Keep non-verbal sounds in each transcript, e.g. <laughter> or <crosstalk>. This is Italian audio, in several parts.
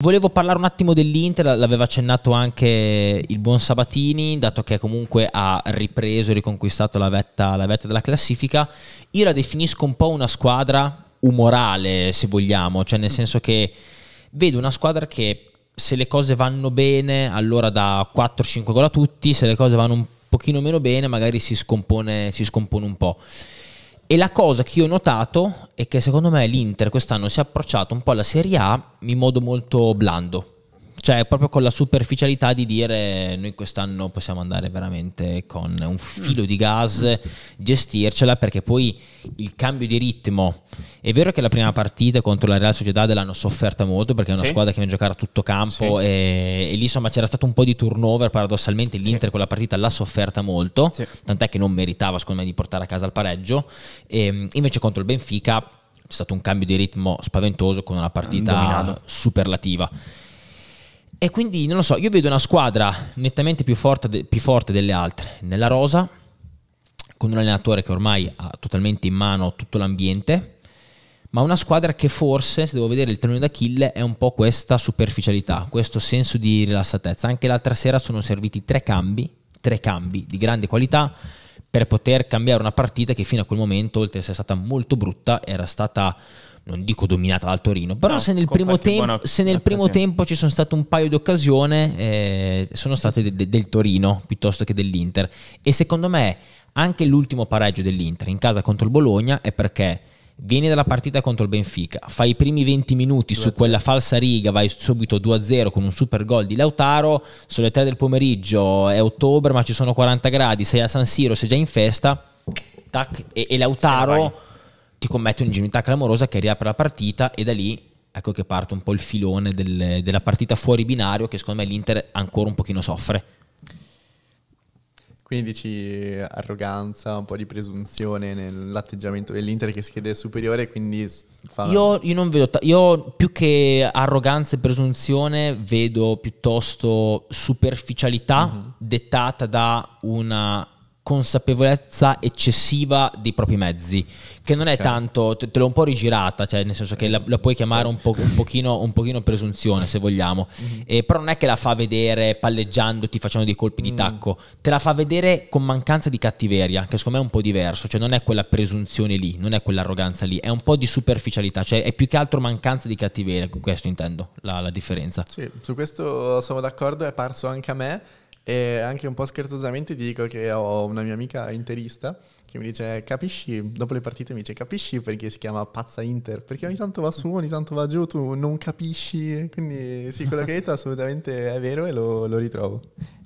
Volevo parlare un attimo dell'Inter, l'aveva accennato anche il buon Sabatini, dato che comunque ha ripreso e riconquistato la vetta, la vetta della classifica. Io la definisco un po' una squadra umorale, se vogliamo, cioè nel senso che vedo una squadra che se le cose vanno bene allora da 4-5 gol a tutti, se le cose vanno un pochino meno bene magari si scompone, si scompone un po'. E la cosa che io ho notato è che secondo me l'Inter quest'anno si è approcciato un po' alla Serie A in modo molto blando. Cioè, proprio con la superficialità di dire noi quest'anno possiamo andare veramente con un filo di gas, gestircela, perché poi il cambio di ritmo. È vero che la prima partita contro la Real Sociedad l'hanno sofferta molto perché è una sì. squadra che viene a giocare a tutto campo sì. e, e, lì insomma c'era stato un po' di turnover, paradossalmente l'Inter sì. quella partita l'ha sofferta molto, tant'è che non meritava secondo me di portare a casa il pareggio. E, ehm, invece contro il Benfica c'è stato un cambio di ritmo spaventoso con una partita Dominato. superlativa. E quindi non lo so, io vedo una squadra nettamente più forte, più forte delle altre nella rosa, con un allenatore che ormai ha totalmente in mano tutto l'ambiente, ma una squadra che forse, se devo vedere il treno d'Achille, è un po' questa superficialità, questo senso di rilassatezza. Anche l'altra sera sono serviti tre cambi, tre cambi di grande qualità per poter cambiare una partita che fino a quel momento, oltre a essere stata molto brutta, era stata non dico dominata dal Torino, però no, se nel, primo, tempo, se nel primo tempo ci sono state un paio di occasioni, eh, sono state de- de- del Torino piuttosto che dell'Inter. E secondo me anche l'ultimo pareggio dell'Inter in casa contro il Bologna è perché vieni dalla partita contro il Benfica, fai i primi 20 minuti 2-0. su quella falsa riga, vai subito 2-0 con un super gol di Lautaro, sono le 3 del pomeriggio, è ottobre ma ci sono 40 gradi, sei a San Siro, sei già in festa, tac, e, e Lautaro ti commette un'ingenuità clamorosa che riapre la partita e da lì ecco che parte un po' il filone del, della partita fuori binario che secondo me l'Inter ancora un pochino soffre. Quindi dici eh, arroganza, un po' di presunzione nell'atteggiamento dell'Inter che si chiede superiore, quindi fa... Io, io non vedo, ta- io più che arroganza e presunzione vedo piuttosto superficialità mm-hmm. dettata da una consapevolezza eccessiva dei propri mezzi, che non è certo. tanto, te, te l'ho un po' rigirata, cioè nel senso che la, la puoi chiamare un, po', un, pochino, un, pochino, presunzione se vogliamo, mm-hmm. eh, però non è che la fa vedere palleggiandoti, facendo dei colpi di mm. tacco, mm. te la fa vedere con mancanza di cattiveria, che secondo me è un po' diverso, cioè non è quella presunzione lì, non è quell'arroganza lì, è un po' di superficialità, cioè è più che altro mancanza di cattiveria, con questo intendo la, la differenza. Sì, su questo sono d'accordo, è parso anche a me. E anche un po' scherzosamente ti dico che ho una mia amica interista che mi dice capisci, dopo le partite mi dice capisci perché si chiama pazza Inter, perché ogni tanto va su, ogni tanto va giù, tu non capisci, quindi sì, quello che hai detto assolutamente è vero e lo, lo ritrovo.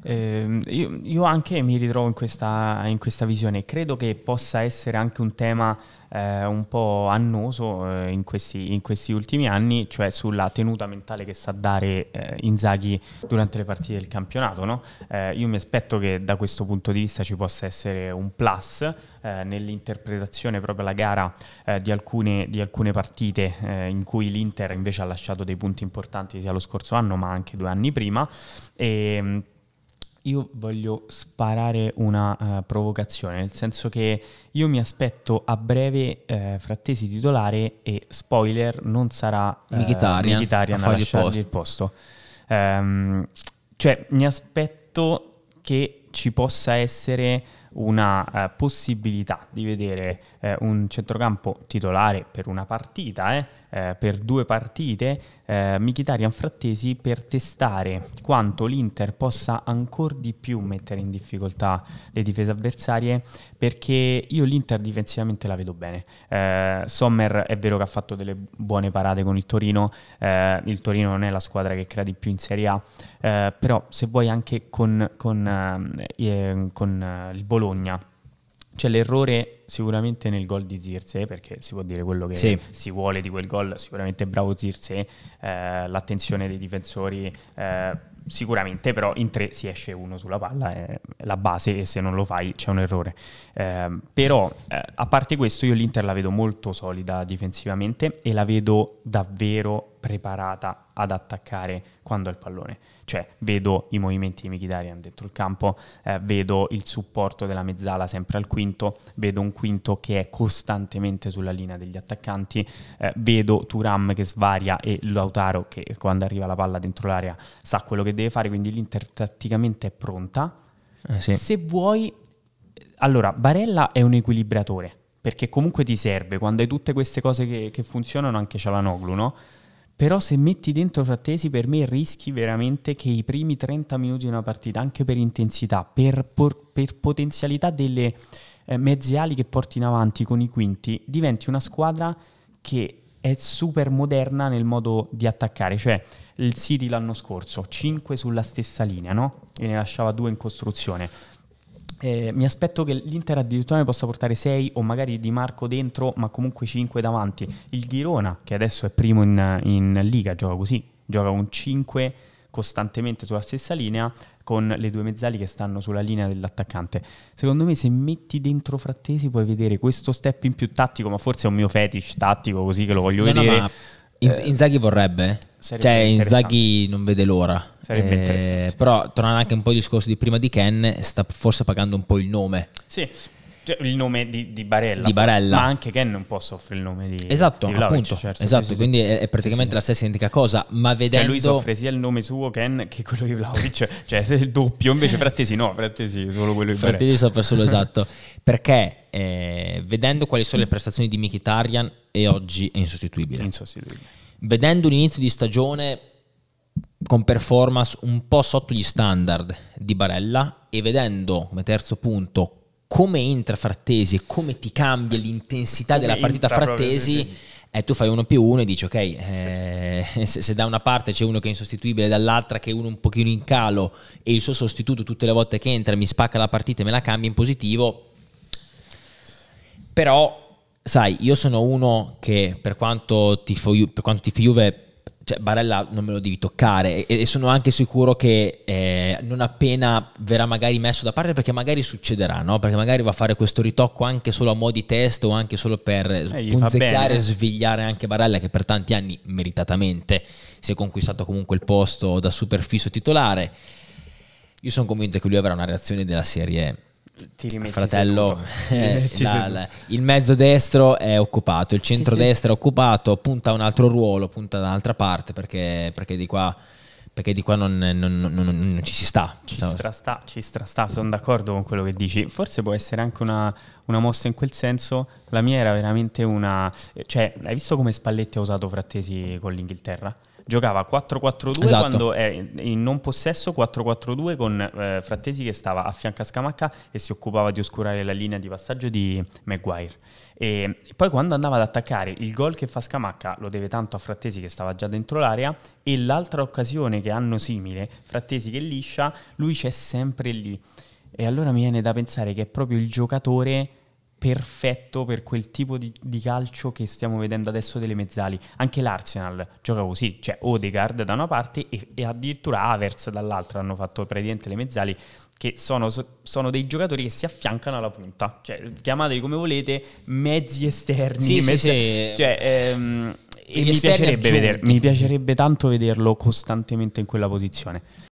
Eh, io, io, anche mi ritrovo in questa, in questa, visione, credo che possa essere anche un tema eh, un po' annoso eh, in, questi, in, questi, ultimi anni, cioè sulla tenuta mentale che sa dare eh, Inzaghi durante le partite del campionato. No? Eh, io mi aspetto che da questo punto di vista ci possa essere un plus eh, nell'interpretazione proprio alla gara di alcune, di, alcune, partite in cui l'Inter invece ha lasciato dei punti importanti sia lo scorso anno ma anche due anni prima. E, ehm, io voglio sparare una uh, provocazione, nel senso che io mi aspetto a breve eh, Frattesi titolare e spoiler non sarà eh, Mkhitaryan, a, a lasciargli il posto. Il posto. Um, cioè mi aspetto che ci possa essere una uh, possibilità di vedere uh, un centrocampo titolare per una partita, eh, eh, per due partite eh, Mkhitaryan Frattesi per testare quanto l'Inter possa ancora di più mettere in difficoltà le difese avversarie perché io l'Inter difensivamente la vedo bene. Eh, Sommer è vero che ha fatto delle buone parate con il Torino, eh, il Torino non è la squadra che crea di più in Serie A, eh, però se vuoi anche con, con, eh, eh, con il Bologna c'è cioè, l'errore sicuramente nel gol di Zirze, perché si può dire quello che sì. si vuole di quel gol, sicuramente bravo Zirze, eh, l'attenzione dei difensori eh, sicuramente, però in tre si esce uno sulla palla, è la base e se non lo fai c'è un errore. Ehm, però eh, a parte questo io l'Inter la vedo molto solida difensivamente e la vedo davvero preparata ad attaccare quando ha il pallone. Cioè vedo i movimenti di Michidarian dentro il campo, eh, vedo il supporto della mezzala sempre al quinto, vedo un quinto che è costantemente sulla linea degli attaccanti, eh, vedo Turam che svaria e Lautaro che quando arriva la palla dentro l'area sa quello che deve fare, quindi l'Inter tatticamente è pronta. Eh sì. Se vuoi... Allora, Barella è un equilibratore, perché comunque ti serve, quando hai tutte queste cose che, che funzionano, anche Cialanoglu, no? Però se metti dentro Frattesi per me rischi veramente che i primi 30 minuti di una partita, anche per intensità, per, por- per potenzialità delle eh, mezze ali che porti in avanti con i quinti, diventi una squadra che è super moderna nel modo di attaccare. Cioè, il City l'anno scorso, 5 sulla stessa linea, no? E ne lasciava 2 in costruzione. Eh, mi aspetto che l'Inter addirittura ne possa portare 6 o magari Di Marco dentro, ma comunque 5 davanti. Il Girona, che adesso è primo in, in Liga, gioca così, gioca un 5 costantemente sulla stessa linea con le due mezzali che stanno sulla linea dell'attaccante. Secondo me se metti dentro Frattesi puoi vedere questo step in più tattico, ma forse è un mio fetish tattico così che lo voglio no, vedere. No, eh, Inzaghi vorrebbe? cioè, Inzaghi non vede l'ora. Sarebbe eh, interessante. Però, tornando anche un po' al discorso di prima di Ken, sta forse pagando un po' il nome. Sì. Cioè, il nome di, di, Barella, di Barella. ma anche Ken non può soffrire il nome di Esatto, di Vlaovic, appunto. Certo, esatto, sì, sì, quindi sì. È, praticamente la stessa identica cosa, ma vedendo... Cioè lui soffre sia il nome suo Ken che quello di Vlaovic, cioè, cioè se è il doppio, invece Frattesi no, Frattesi solo quello di Barella. Frattesi soffre solo esatto, perché eh, vedendo quali sono le prestazioni di Mikitarian, è oggi è insostituibile. Insostituibile vedendo l'inizio di stagione con performance un po' sotto gli standard di Barella e vedendo come terzo punto come entra Frattesi e come ti cambia l'intensità come della partita Frattesi sì, sì. Eh, tu fai uno più uno e dici ok eh, sì, <laughs> se, se, da una parte c'è uno che è insostituibile dall'altra che è uno un pochino in calo e il suo sostituto tutte le volte che entra mi spacca la partita e me la cambia in positivo però sai, io sono uno che per quanto tifo, per quanto tifo Juve cioè Barella non me lo devi toccare e, e sono anche sicuro che eh, non appena verrà magari messo da parte perché magari succederà no? perché magari va a fare questo ritocco anche solo a mo' di test o anche solo per eh, punzecchiare e svegliare anche Barella che per tanti anni meritatamente si è conquistato comunque il posto da superfisso titolare io sono convinto che lui avrà una reazione della serie ti rimetti fratello <laughs> eh, la, la, il mezzo destro è occupato il centro destra è occupato punta a un altro ruolo punta da un'altra parte perché, perché di qua perché di qua non, non, non, non ci si sta. Ci so. strasta, ci strasta, sono d'accordo con quello che dici. Forse può essere anche una, una, mossa in quel senso. La mia era veramente una... Eh, cioè, hai visto come Spalletti ha usato Frattesi con l'Inghilterra? giocava 4-4-2 esatto. quando è in non possesso 4-4-2 con eh, Frattesi che stava a fianco a Scamacca e si occupava di oscurare la linea di passaggio di Maguire. E poi quando andava ad attaccare il gol che fa Scamacca lo deve tanto a Frattesi che stava già dentro l'area e l'altra occasione che hanno simile, Frattesi che liscia, lui c'è sempre lì. E allora mi viene da pensare che è proprio il giocatore perfetto per quel tipo di, di, calcio che stiamo vedendo adesso delle mezzali. Anche l'Arsenal gioca così, cioè Odegaard da una parte e, e addirittura Avers dall'altra hanno fatto praticamente le mezzali che sono, sono, dei giocatori che si affiancano alla punta, cioè chiamateli come volete, mezzi esterni, sì, mezzi, sì, sì. Cioè, ehm, e mi piacerebbe, veder, mi piacerebbe tanto vederlo costantemente in quella posizione.